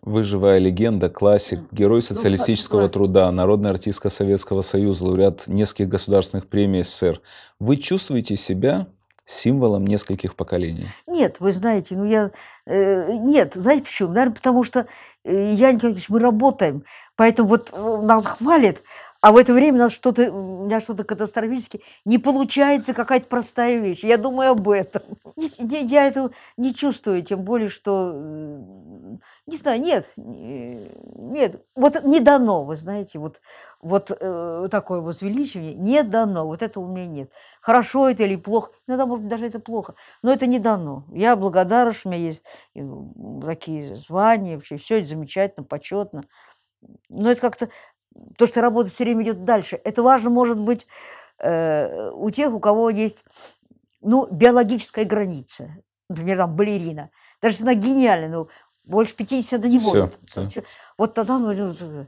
Выживая легенда, классик, герой ну, социалистического труда, народная артистка Советского Союза, лауреат нескольких государственных премий СССР. Вы чувствуете себя символом нескольких поколений? Нет, вы знаете, ну я... Э, нет, знаете почему? Наверное, потому что э, я, Николаевич, мы работаем, поэтому вот э, нас хвалят, а в это время у нас что-то, у меня что-то катастрофически не получается какая-то простая вещь. Я думаю об этом. Я этого не чувствую, тем более, что не знаю, нет, нет, вот не дано, вы знаете, вот, вот э, такое возвеличивание не дано, вот это у меня нет. Хорошо это или плохо, иногда, может быть, даже это плохо, но это не дано. Я благодарна, что у меня есть такие звания, вообще все это замечательно, почетно. Но это как-то, то, что работа все время идет дальше, это важно, может быть, э, у тех, у кого есть, ну, биологическая граница, например, там балерина. Даже если она гениальна, но больше 50 не будет. Все, Вот тогда... Э,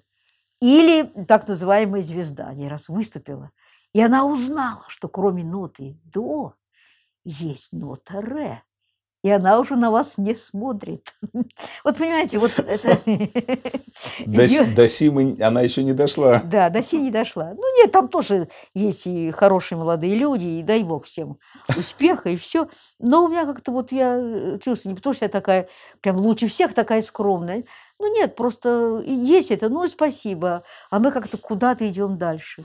или так называемая звезда не раз выступила. И она узнала, что кроме ноты «до» есть нота «ре» и она уже на вас не смотрит. Вот понимаете, вот это... До Симы она еще не дошла. Да, до Си не дошла. Ну нет, там тоже есть и хорошие молодые люди, и дай бог всем успеха, и все. Но у меня как-то вот я чувствую, не потому что я такая прям лучше всех, такая скромная. Ну нет, просто есть это, ну спасибо, а мы как-то куда-то идем дальше.